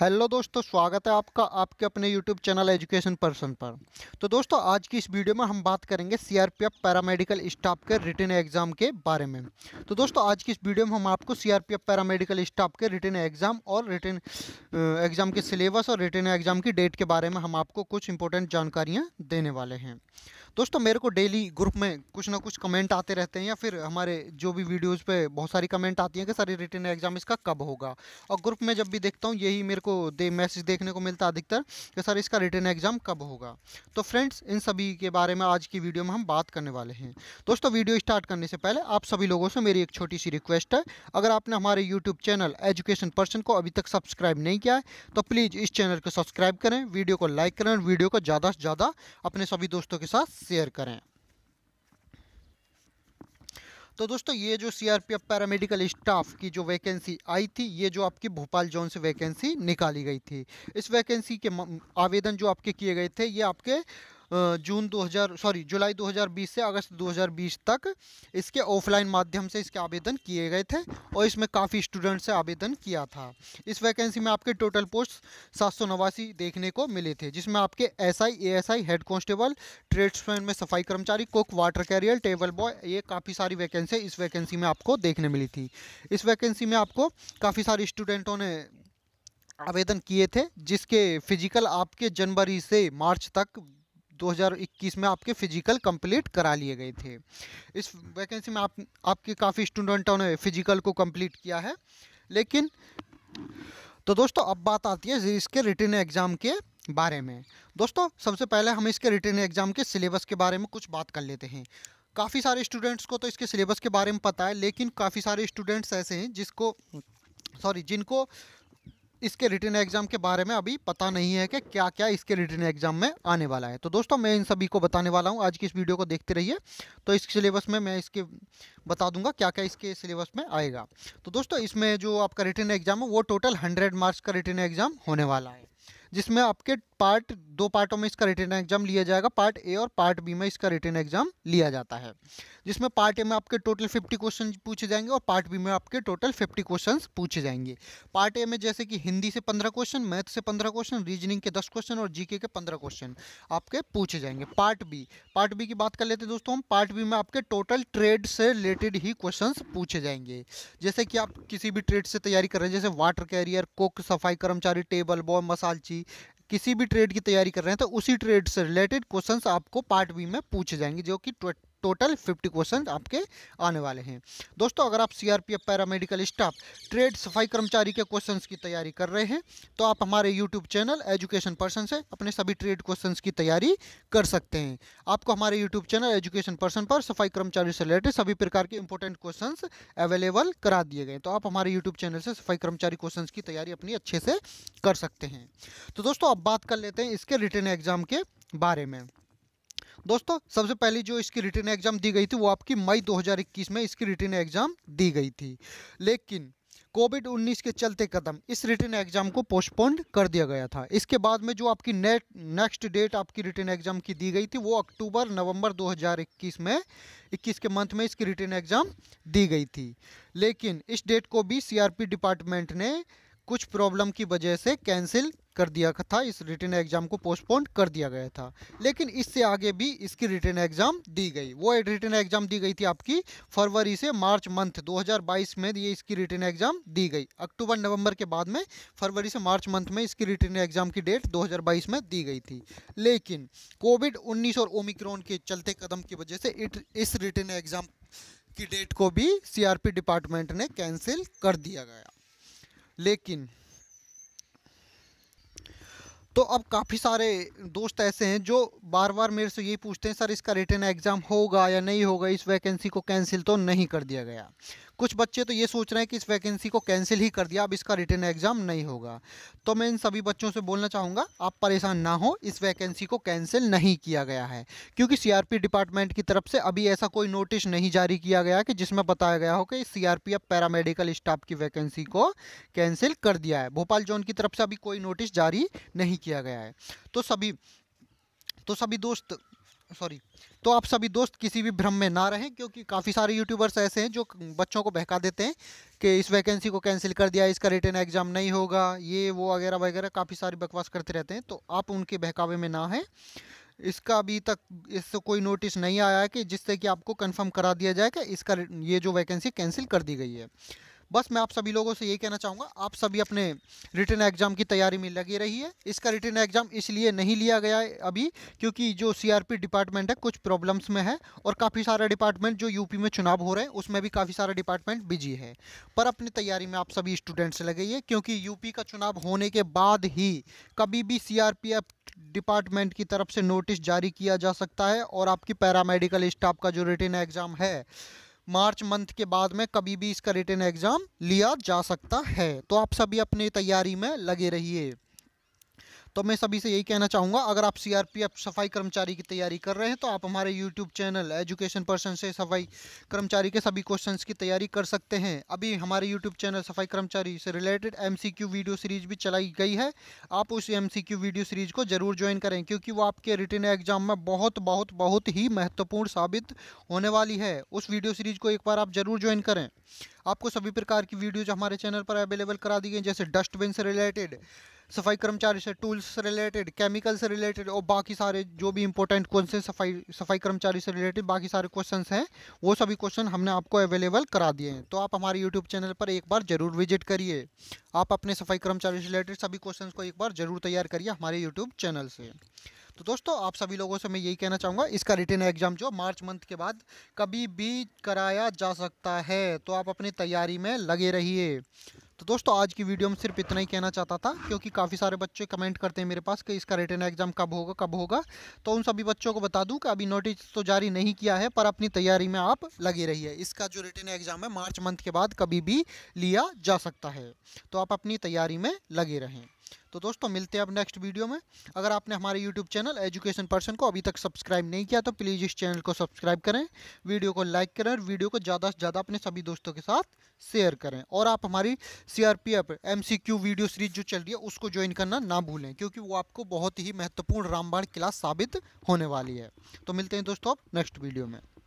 hello दोस्तों स्वागत है आपका आपके अपने यूट्यूब चैनल एजुकेशन पर्सन पर तो दोस्तों आज की इस वीडियो में हम बात करेंगे सीआरपीएफ पैरामेडिकल स्टाफ के रिटर्न एग्ज़ाम के बारे में तो दोस्तों आज की इस वीडियो में हम आपको सीआरपीएफ पैरामेडिकल स्टाफ के रिटर्न एग्ज़ाम और रिटर्न एग्ज़ाम के सिलेबस और रिटर्न एग्ज़ाम की डेट के बारे में हम आपको कुछ इंपॉर्टेंट जानकारियाँ देने वाले हैं दोस्तों मेरे को डेली ग्रुप में कुछ ना कुछ कमेंट आते रहते हैं या फिर हमारे जो भी वीडियोज़ पर बहुत सारी कमेंट आती हैं कि सारी रिटर्न एग्ज़ाम इसका कब होगा और ग्रुप में जब भी देखता हूँ यही मेरे को आपको दे मैसेज देखने को मिलता है अधिकतर कि सर इसका रिटर्न एग्जाम कब होगा तो फ्रेंड्स इन सभी के बारे में आज की वीडियो में हम बात करने वाले हैं दोस्तों वीडियो स्टार्ट करने से पहले आप सभी लोगों से मेरी एक छोटी सी रिक्वेस्ट है अगर आपने हमारे यूट्यूब चैनल एजुकेशन पर्सन को अभी तक सब्सक्राइब नहीं किया है तो प्लीज़ इस चैनल को सब्सक्राइब करें वीडियो को लाइक करें और वीडियो को ज़्यादा से ज़्यादा अपने सभी दोस्तों के साथ शेयर करें तो दोस्तों ये जो सीआरपीएफ पैरामेडिकल स्टाफ की जो वैकेंसी आई थी ये जो आपकी भोपाल जोन से वैकेंसी निकाली गई थी इस वैकेंसी के आवेदन जो आपके किए गए थे ये आपके जून 2000 सॉरी जुलाई 2020 से अगस्त 2020 तक इसके ऑफलाइन माध्यम से इसके आवेदन किए गए थे और इसमें काफ़ी स्टूडेंट से आवेदन किया था इस वैकेंसी में आपके टोटल पोस्ट सात देखने को मिले थे जिसमें आपके S I head constable tradesman में सफाई कर्मचारी cook water carrier table boy ये काफ़ी सारी वैकेंसी इस वैकेंसी में आपको देखने मिली थी इस वैकेंसी में आपको काफ़ी सारे स्टूडेंटों ने आवेदन किए थे जिसके फिजिकल आपके जनवरी से मार्च तक 2021 में आपके फिजिकल कंप्लीट करा लिए गए थे इस वैकेंसी में आप आपके काफ़ी स्टूडेंटों ने फिजिकल को कंप्लीट किया है लेकिन तो दोस्तों अब बात आती है इसके रिटर्न एग्ज़ाम के बारे में दोस्तों सबसे पहले हम इसके रिटर्न एग्ज़ाम के सिलेबस के बारे में कुछ बात कर लेते हैं काफ़ी सारे स्टूडेंट्स को तो इसके सिलेबस के बारे में पता है लेकिन काफ़ी सारे स्टूडेंट्स ऐसे हैं जिसको सॉरी जिनको इसके रिटर्न एग्जाम के बारे में अभी पता नहीं है कि क्या क्या इसके रिटर्न एग्जाम में आने वाला है तो दोस्तों मैं इन सभी को बताने वाला हूँ आज की इस वीडियो को देखते रहिए तो इस सिलेबस में मैं इसके बता दूंगा क्या क्या इसके सिलेबस में आएगा तो दोस्तों इसमें जो आपका रिटर्न एग्जाम है वो टोटल हंड्रेड मार्क्स का रिटर्न एग्जाम होने वाला है जिसमें आपके पार्ट दो पार्टों में इसका रिटर्न एग्जाम लिया जाएगा पार्ट ए और पार्ट बी में इसका रिटर्न एग्जाम लिया जाता है जिसमें पार्ट ए में आपके टोटल फिफ्टी क्वेश्चन पूछे जाएंगे और पार्ट बी में आपके टोटल फिफ्टी क्वेश्चन पूछे जाएंगे पार्ट ए में जैसे कि हिंदी से पंद्रह क्वेश्चन मैथ से पंद्रह क्वेश्चन रीजनिंग के दस क्वेश्चन और जीके के पंद्रह क्वेश्चन आपके पूछे जाएंगे पार्ट बी पार्ट बी की बात कर लेते हैं दोस्तों हम पार्ट बी में आपके टोटल ट्रेड से रिलेटेड ही क्वेश्चन पूछे जाएंगे जैसे कि आप किसी भी ट्रेड से तैयारी कर रहे हैं जैसे वाटर कैरियर कुक सफाई कर्मचारी टेबल बॉय चीज की किसी भी ट्रेड की तैयारी कर रहे हैं तो उसी ट्रेड से रिलेटेड क्वेश्चंस आपको पार्ट बी में पूछे जाएंगे जो कि टोटल 50 क्वेश्चन आपके आने वाले हैं दोस्तों अगर आप सीआरपीएफ पैरामेडिकल स्टाफ ट्रेड सफाई कर्मचारी के क्वेश्चंस की तैयारी कर रहे हैं तो आप हमारे यूट्यूब चैनल एजुकेशन पर्सन से अपने सभी ट्रेड क्वेश्चंस की तैयारी कर सकते हैं आपको हमारे यूट्यूब चैनल एजुकेशन पर्सन पर सफाई कर्मचारी से रिलेटेड सभी प्रकार के इंपॉर्टेंट क्वेश्चन अवेलेबल करा दिए गए तो आप हमारे यूट्यूब चैनल से सफाई कर्मचारी क्वेश्चन की तैयारी अपनी अच्छे से कर सकते हैं तो दोस्तों अब बात कर लेते हैं इसके रिटर्न एग्जाम के बारे में दोस्तों सबसे पहले जो इसकी रिटर्न एग्जाम दी गई थी वो आपकी मई 2021 में इसकी रिटर्न एग्जाम दी गई थी लेकिन कोविड 19 के चलते कदम इस रिटर्न एग्जाम को पोस्टपोन्ड कर दिया गया था इसके बाद में जो आपकी नेट नेक्स्ट डेट आपकी रिटर्न एग्जाम की दी गई थी वो अक्टूबर नवंबर 2021 में 21 के मंथ में इसकी रिटर्न एग्जाम दी गई थी लेकिन इस डेट को भी सीआरपी डिपार्टमेंट ने कुछ प्रॉब्लम की वजह से कैंसिल कर दिया था इस रिटर्न एग्जाम को पोस्टपोन कर दिया गया था लेकिन इससे आगे भी इसकी रिटर्न एग्जाम दी गई वो रिटर्न एग्जाम दी गई थी आपकी फरवरी से मार्च मंथ 2022 में ये इसकी रिटर्न एग्जाम दी गई अक्टूबर नवंबर के बाद में फरवरी से मार्च मंथ में इसकी रिटर्न एग्जाम की डेट दो में दी गई थी लेकिन कोविड उन्नीस और ओमिक्रॉन के चलते कदम की वजह से इस रिटर्न एग्जाम की डेट को भी सीआरपी डिपार्टमेंट ने कैंसिल कर दिया गया लेकिन तो अब काफ़ी सारे दोस्त ऐसे हैं जो बार बार मेरे से यही पूछते हैं सर इसका रिटर्न एग्ज़ाम होगा या नहीं होगा इस वैकेंसी को कैंसिल तो नहीं कर दिया गया कुछ बच्चे तो ये सोच रहे हैं कि इस वैकेंसी को कैंसिल ही कर दिया अब इसका रिटर्न एग्जाम नहीं होगा तो मैं इन सभी बच्चों से बोलना चाहूँगा आप परेशान ना हो इस वैकेंसी को कैंसिल नहीं किया गया है क्योंकि सी डिपार्टमेंट की तरफ से अभी ऐसा कोई नोटिस नहीं जारी किया गया कि जिसमें बताया गया हो कि सीआरपीएफ पैरामेडिकल स्टाफ की वैकेंसी को कैंसिल कर दिया है भोपाल जोन की तरफ से अभी कोई नोटिस जारी नहीं किया गया है तो सभी तो सभी दोस्त सॉरी तो आप सभी दोस्त किसी भी भ्रम में ना रहें क्योंकि काफ़ी सारे यूट्यूबर्स ऐसे हैं जो बच्चों को बहका देते हैं कि इस वैकेंसी को कैंसिल कर दिया इसका रिटर्न एग्जाम नहीं होगा ये वो वगैरह वगैरह काफ़ी सारी बकवास करते रहते हैं तो आप उनके बहकावे में ना हैं इसका अभी तक इससे कोई नोटिस नहीं आया है कि जिससे कि आपको कन्फर्म करा दिया जाए कि इसका ये जो वैकेंसी कैंसिल कर दी गई है बस मैं आप सभी लोगों से यही कहना चाहूँगा आप सभी अपने रिटर्न एग्जाम की तैयारी में लगी रही है इसका रिटर्न एग्जाम इसलिए नहीं लिया गया है अभी क्योंकि जो सी डिपार्टमेंट है कुछ प्रॉब्लम्स में है और काफ़ी सारा डिपार्टमेंट जो यूपी में चुनाव हो रहे हैं उसमें भी काफ़ी सारा डिपार्टमेंट बिजी है पर अपनी तैयारी में आप सभी स्टूडेंट्स लगे है क्योंकि यूपी का चुनाव होने के बाद ही कभी भी सी डिपार्टमेंट की तरफ से नोटिस जारी किया जा सकता है और आपकी पैरामेडिकल स्टाफ का जो रिटर्न एग्ज़ाम है मार्च मंथ के बाद में कभी भी इसका रिटर्न एग्जाम लिया जा सकता है तो आप सभी अपनी तैयारी में लगे रहिए तो मैं सभी से यही कहना चाहूँगा अगर आप सीआरपीएफ सफाई कर्मचारी की तैयारी कर रहे हैं तो आप हमारे यूट्यूब चैनल एजुकेशन पर्सन से सफाई कर्मचारी के सभी क्वेश्चन की तैयारी कर सकते हैं अभी हमारे यूट्यूब चैनल सफाई कर्मचारी से रिलेटेड एम वीडियो सीरीज भी चलाई गई है आप उस एम वीडियो सीरीज को जरूर ज्वाइन करें क्योंकि वो आपके रिटर्न एग्जाम में बहुत बहुत बहुत ही महत्वपूर्ण साबित होने वाली है उस वीडियो सीरीज को एक बार आप जरूर ज्वाइन करें आपको सभी प्रकार की वीडियोज हमारे चैनल पर अवेलेबल करा दी गई जैसे डस्टबिन से रिलेटेड सफाई कर्मचारी से टूल्स से रिलेटेड केमिकल से रिलेटेड और बाकी सारे जो भी इंपॉर्टेंट क्वेश्चन सफाई सफाई कर्मचारी से रिलेटेड बाकी सारे क्वेश्चन हैं वो सभी क्वेश्चन हमने आपको अवेलेबल करा दिए हैं तो आप हमारे यूट्यूब चैनल पर एक बार जरूर विजिट करिए आप अपने सफाई कर्मचारी से रिलेटेड सभी क्वेश्चन को एक बार जरूर तैयार करिए हमारे यूट्यूब चैनल से तो दोस्तों आप सभी लोगों से मैं यही कहना चाहूँगा इसका रिटर्न एग्जाम जो मार्च मंथ के बाद कभी भी कराया जा सकता है तो आप अपनी तैयारी में लगे रहिए तो दोस्तों आज की वीडियो में सिर्फ इतना ही कहना चाहता था क्योंकि काफ़ी सारे बच्चे कमेंट करते हैं मेरे पास कि इसका रिटर्न एग्जाम कब होगा कब होगा तो उन सभी बच्चों को बता दूं कि अभी नोटिस तो जारी नहीं किया है पर अपनी तैयारी में आप लगे रहिए इसका जो रिटर्न एग्जाम है मार्च मंथ के बाद कभी भी लिया जा सकता है तो आप अपनी तैयारी में लगे रहें तो दोस्तों मिलते हैं अब नेक्स्ट वीडियो में अगर आपने हमारे यूट्यूब चैनल एजुकेशन पर्सन को अभी तक सब्सक्राइब नहीं किया तो प्लीज़ इस चैनल को सब्सक्राइब करें वीडियो को लाइक करें और वीडियो को ज़्यादा से ज़्यादा अपने सभी दोस्तों के साथ शेयर करें और आप हमारी C R P F M C Q video series जो चल रही है उसको ज्वाइन करना ना भूलें क्योंकि वो आपको बहुत ही महत्वपूर्ण रामबाण क्लास साबित होने वाली है तो मिलते हैं दोस्तों अब नेक्स्ट वीडियो में